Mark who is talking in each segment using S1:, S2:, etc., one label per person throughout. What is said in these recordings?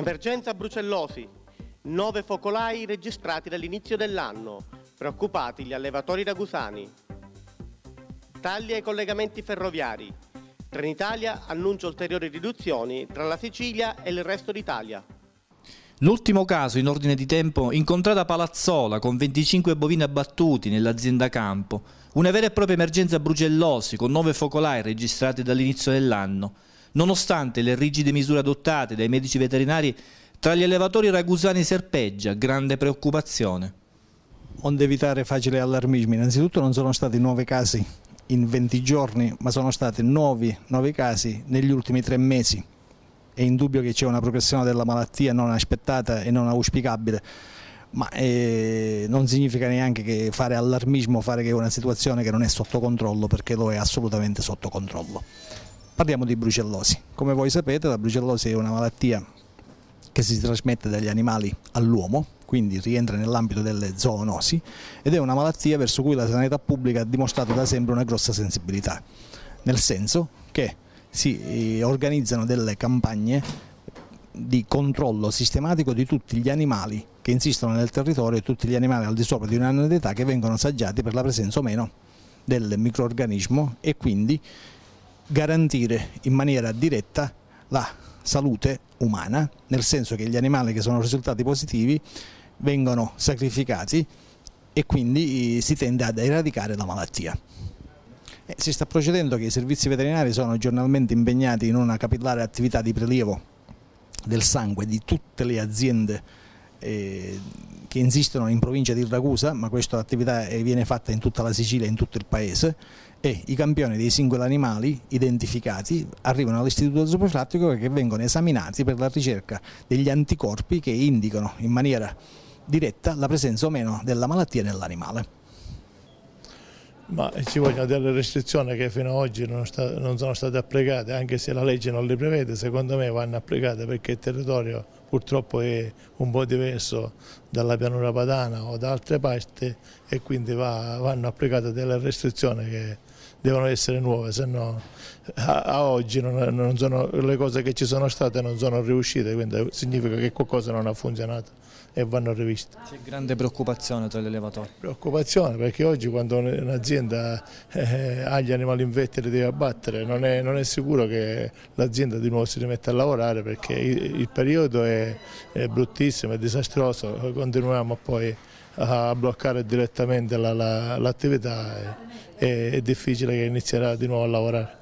S1: Emergenza brucellosi. Nove focolai registrati dall'inizio dell'anno. Preoccupati gli allevatori ragusani. Tagli ai collegamenti ferroviari. Trenitalia annuncia ulteriori riduzioni tra la Sicilia e il resto d'Italia.
S2: L'ultimo caso in ordine di tempo incontrata Palazzola con 25 bovini abbattuti nell'azienda campo, una vera e propria emergenza brucellosi con 9 focolai registrati dall'inizio dell'anno. Nonostante le rigide misure adottate dai medici veterinari, tra gli allevatori ragusani serpeggia grande preoccupazione. Onde evitare facili allarmismi, innanzitutto non sono stati nuovi casi in 20 giorni, ma sono stati nuovi, 9 casi negli ultimi tre mesi. È indubbio che c'è una progressione della malattia non aspettata e non auspicabile ma eh, non significa neanche che fare allarmismo, fare che è una situazione che non è sotto controllo, perché lo è assolutamente sotto controllo. Parliamo di brucellosi. Come voi sapete la brucellosi è una malattia che si trasmette dagli animali all'uomo, quindi rientra nell'ambito delle zoonosi ed è una malattia verso cui la sanità pubblica ha dimostrato da sempre una grossa sensibilità, nel senso che si eh, organizzano delle campagne di controllo sistematico di tutti gli animali che insistono nel territorio e tutti gli animali al di sopra di un anno d'età che vengono assaggiati per la presenza o meno del microorganismo e quindi garantire in maniera diretta la salute umana, nel senso che gli animali che sono risultati positivi vengono sacrificati e quindi eh, si tende ad eradicare la malattia. Eh, si sta procedendo che i servizi veterinari sono giornalmente impegnati in una capillare attività di prelievo del sangue di tutte le aziende che insistono in provincia di Ragusa, ma questa attività eh, viene fatta in tutta la Sicilia e in tutto il paese, e i campioni dei singoli animali identificati arrivano all'istituto zooplattico che vengono esaminati per la ricerca degli anticorpi che indicano in maniera diretta la presenza o meno della malattia nell'animale.
S3: Ma ci vogliono delle restrizioni che fino ad oggi non, sta, non, sono state applicate, anche se la legge non le prevede, secondo me vanno applicate perché il territorio purtroppo è un po' diverso dalla pianura padana o da altre parti e quindi va, vanno applicate delle restrizioni che devono essere nuove, se no a, a oggi non, non sono, le cose che ci sono state non sono riuscite, quindi significa che qualcosa non ha funzionato e vanno riviste. C'è grande preoccupazione tra gli allevatori? Preoccupazione perché oggi quando un'azienda eh, ha gli animali in vetta e li deve abbattere non è, non è sicuro che l'azienda di nuovo si rimetta a lavorare perché il, il periodo è, è bruttissimo, è disastroso, continuiamo poi a bloccare direttamente l'attività la, la, è, difficile che inizierà di nuovo a lavorare.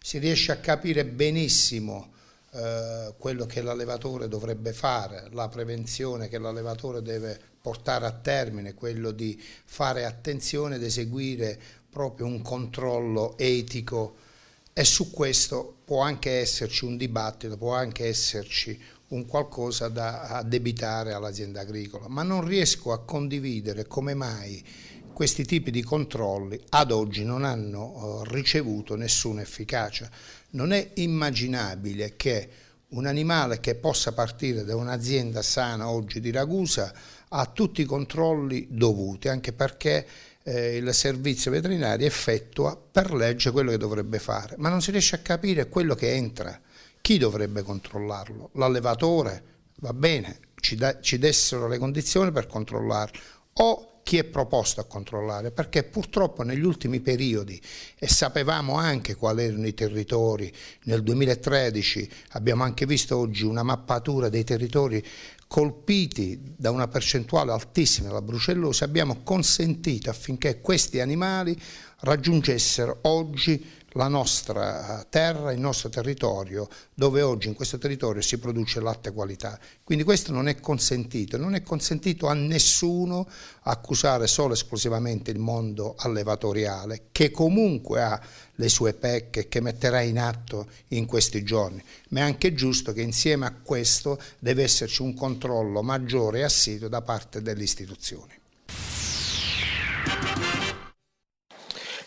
S4: Si riesce a capire benissimo eh, quello che l'allevatore dovrebbe fare, la prevenzione che l'allevatore deve portare a termine, quello di fare attenzione ed eseguire proprio un controllo etico e su questo può anche esserci un dibattito, può anche esserci un qualcosa da addebitare all'azienda agricola, ma non riesco a condividere come mai questi tipi di controlli ad oggi non hanno eh, ricevuto nessuna efficacia. Non è immaginabile che un animale che possa partire da un'azienda sana oggi di Ragusa ha tutti i controlli dovuti, anche perché eh, il servizio veterinario effettua per legge quello che dovrebbe fare, ma non si riesce a capire quello che entra chi dovrebbe controllarlo? L'allevatore, va bene, ci, da, ci dessero le condizioni per controllarlo. O chi è proposto a controllare, perché purtroppo negli ultimi periodi, e sapevamo anche quali erano i territori, nel 2013 abbiamo anche visto oggi una mappatura dei territori colpiti da una percentuale altissima della brucellosi, abbiamo consentito affinché questi animali raggiungessero oggi la nostra eh, terra, il nostro territorio, dove oggi in questo territorio si produce latte qualità. Quindi questo non è consentito, non è consentito a nessuno accusare solo e esclusivamente il mondo allevatoriale, che comunque ha le sue pecche che metterà in atto in questi giorni, ma è anche giusto che insieme a questo deve esserci un controllo maggiore e assiduo da parte delle istituzioni.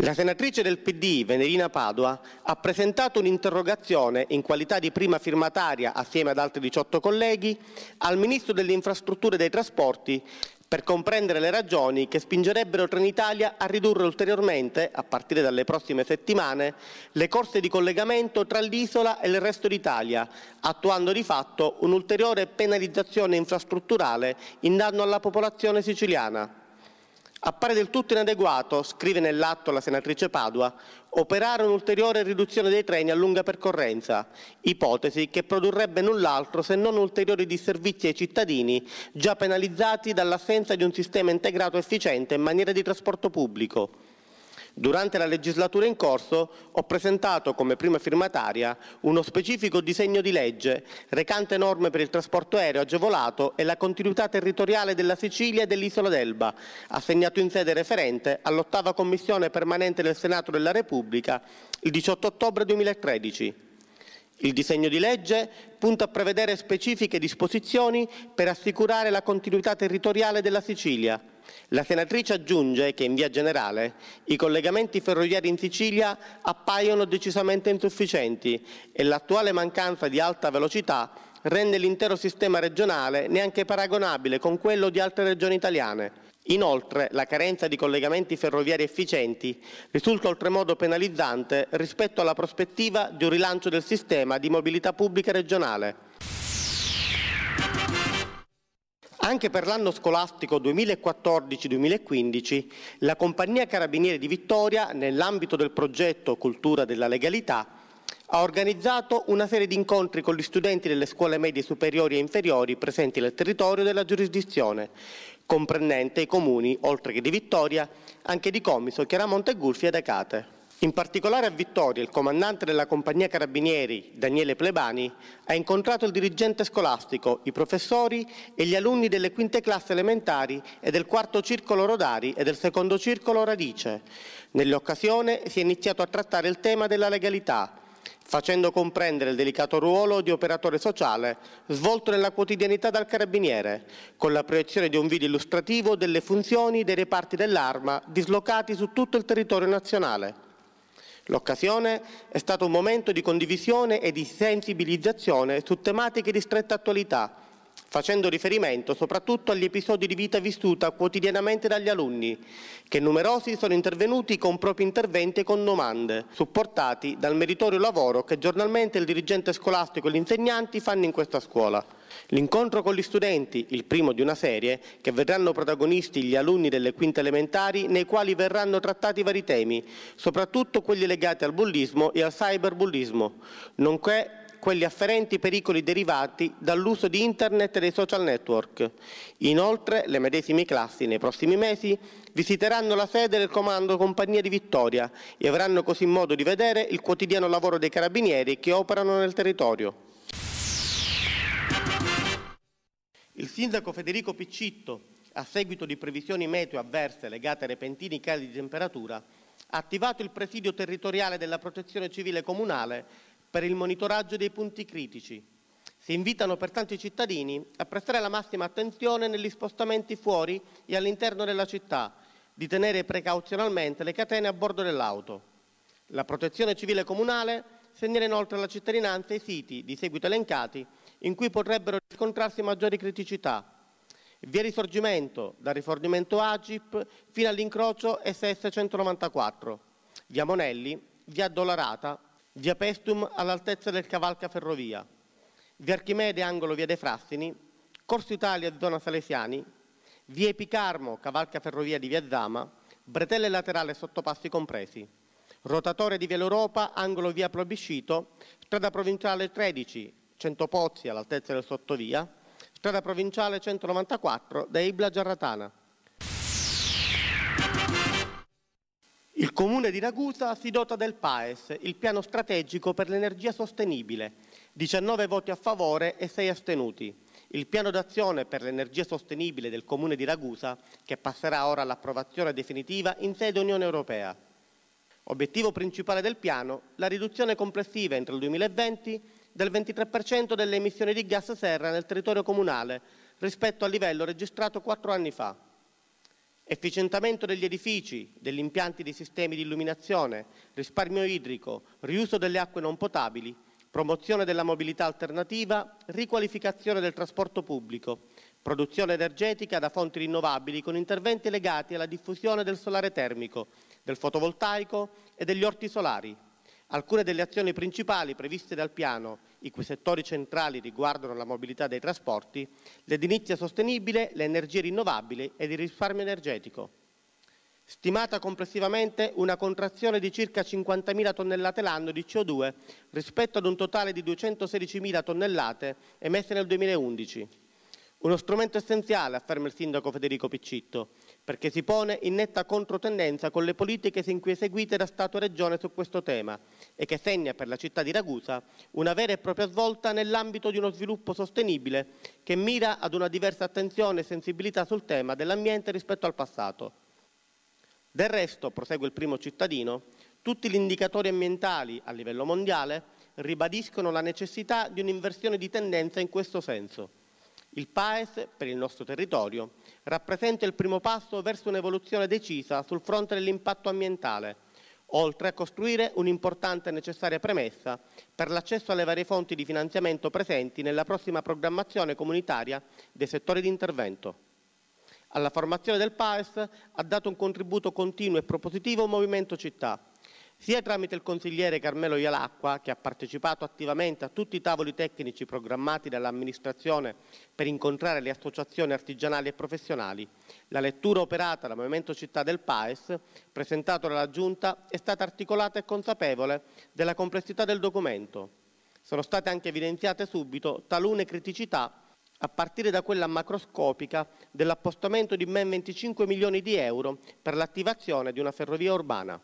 S1: La senatrice del PD, Venerina Padua, ha presentato un'interrogazione in qualità di prima firmataria assieme ad altri 18 colleghi al Ministro delle Infrastrutture e dei Trasporti per comprendere le ragioni che spingerebbero Trenitalia a ridurre ulteriormente, a partire dalle prossime settimane, le corse di collegamento tra l'isola e il resto d'Italia, attuando di fatto un'ulteriore penalizzazione infrastrutturale in danno alla popolazione siciliana. Appare del tutto inadeguato, scrive nell'atto la senatrice Padua, operare un'ulteriore riduzione dei treni a lunga percorrenza, ipotesi che produrrebbe null'altro se non ulteriori disservizi ai cittadini già penalizzati dall'assenza di un sistema integrato efficiente in maniera di trasporto pubblico. Durante la legislatura in corso ho presentato come prima firmataria uno specifico disegno di legge recante norme per il trasporto aereo agevolato e la continuità territoriale della Sicilia e dell'isola d'Elba, assegnato in sede referente all'ottava commissione permanente del Senato della Repubblica il 18 ottobre 2013. Il disegno di legge punta a prevedere specifiche disposizioni per assicurare la continuità territoriale della Sicilia. La senatrice aggiunge che in via generale i collegamenti ferroviari in Sicilia appaiono decisamente insufficienti e l'attuale mancanza di alta velocità rende l'intero sistema regionale neanche paragonabile con quello di altre regioni italiane. Inoltre, la carenza di collegamenti ferroviari efficienti risulta oltremodo penalizzante rispetto alla prospettiva di un rilancio del sistema di mobilità pubblica regionale. Anche per l'anno scolastico 2014-2015 la Compagnia Carabinieri di Vittoria, nell'ambito del progetto Cultura della Legalità, ha organizzato una serie di incontri con gli studenti delle scuole medie superiori e inferiori presenti nel territorio della giurisdizione, comprendente i comuni, oltre che di Vittoria, anche di Comiso, Chiaramonte Gulfi ed Acate. In particolare a Vittoria, il comandante della compagnia carabinieri, Daniele Plebani, ha incontrato il dirigente scolastico, i professori e gli alunni delle quinte classi elementari e del quarto circolo Rodari e del secondo circolo Radice. Nell'occasione si è iniziato a trattare il tema della legalità, facendo comprendere il delicato ruolo di operatore sociale svolto nella quotidianità dal carabiniere, con la proiezione di un video illustrativo delle funzioni dei reparti dell'arma dislocati su tutto il territorio nazionale. L'occasione è stato un momento di condivisione e di sensibilizzazione su tematiche di stretta attualità, facendo riferimento soprattutto agli episodi di vita vissuta quotidianamente dagli alunni, che numerosi sono intervenuti con propri interventi e con domande, supportati dal meritorio lavoro che giornalmente il dirigente scolastico e gli insegnanti fanno in questa scuola. L'incontro con gli studenti, il primo di una serie, che vedranno protagonisti gli alunni delle quinte elementari, nei quali verranno trattati vari temi, soprattutto quelli legati al bullismo e al cyberbullismo, nonché quelli afferenti pericoli derivati dall'uso di Internet e dei social network. Inoltre, le medesime classi nei prossimi mesi visiteranno la sede del Comando Compagnia di Vittoria e avranno così modo di vedere il quotidiano lavoro dei carabinieri che operano nel territorio. Il sindaco Federico Piccitto, a seguito di previsioni meteo avverse legate a repentini cali di temperatura, ha attivato il presidio territoriale della protezione civile comunale per il monitoraggio dei punti critici. Si invitano pertanto i cittadini a prestare la massima attenzione negli spostamenti fuori e all'interno della città, di tenere precauzionalmente le catene a bordo dell'auto. La protezione civile comunale segnala inoltre alla cittadinanza i siti, di seguito elencati, in cui potrebbero riscontrarsi maggiori criticità. Via Risorgimento, dal rifornimento Agip fino all'incrocio SS194, via Monelli, via Dollarata, via Pestum all'altezza del Cavalca Ferrovia, via Archimede angolo via De Frassini, Corso Italia zona Salesiani, via Epicarmo Cavalca Ferrovia di via Zama, bretelle laterale sottopassi compresi, rotatore di via L'Europa angolo via Probiscito, strada provinciale 13 100 pozzi all'altezza del Sottovia, strada provinciale 194 da Ibla Giarratana. Il comune di Ragusa si dota del PAES, il piano strategico per l'energia sostenibile, 19 voti a favore e 6 astenuti. Il piano d'azione per l'energia sostenibile del comune di Ragusa, che passerà ora all'approvazione definitiva in sede Unione Europea. Obiettivo principale del piano, la riduzione complessiva entro il 2020 del 23% delle emissioni di gas serra nel territorio comunale rispetto al livello registrato 4 anni fa. Efficientamento degli edifici, degli impianti dei sistemi di illuminazione, risparmio idrico, riuso delle acque non potabili, promozione della mobilità alternativa, riqualificazione del trasporto pubblico, produzione energetica da fonti rinnovabili con interventi legati alla diffusione del solare termico, del fotovoltaico e degli orti solari, Alcune delle azioni principali previste dal piano, i cui settori centrali riguardano la mobilità dei trasporti, l'edilizia sostenibile, le energie rinnovabili ed il risparmio energetico. Stimata complessivamente una contrazione di circa 50.000 tonnellate l'anno di CO2 rispetto ad un totale di 216.000 tonnellate emesse nel 2011. Uno strumento essenziale, afferma il sindaco Federico Piccitto, perché si pone in netta controtendenza con le politiche sin qui eseguite da Stato e Regione su questo tema e che segna per la città di Ragusa una vera e propria svolta nell'ambito di uno sviluppo sostenibile che mira ad una diversa attenzione e sensibilità sul tema dell'ambiente rispetto al passato. Del resto, prosegue il primo cittadino, tutti gli indicatori ambientali a livello mondiale ribadiscono la necessità di un'inversione di tendenza in questo senso. Il PAES, per il nostro territorio, rappresenta il primo passo verso un'evoluzione decisa sul fronte dell'impatto ambientale, oltre a costruire un'importante e necessaria premessa per l'accesso alle varie fonti di finanziamento presenti nella prossima programmazione comunitaria dei settori di intervento. Alla formazione del PAES ha dato un contributo continuo e propositivo Movimento Città, sia tramite il consigliere Carmelo Ialacqua, che ha partecipato attivamente a tutti i tavoli tecnici programmati dall'amministrazione per incontrare le associazioni artigianali e professionali, la lettura operata dal Movimento Città del Paes, presentato dalla Giunta, è stata articolata e consapevole della complessità del documento. Sono state anche evidenziate subito talune criticità a partire da quella macroscopica dell'appostamento di ben 25 milioni di euro per l'attivazione di una ferrovia urbana.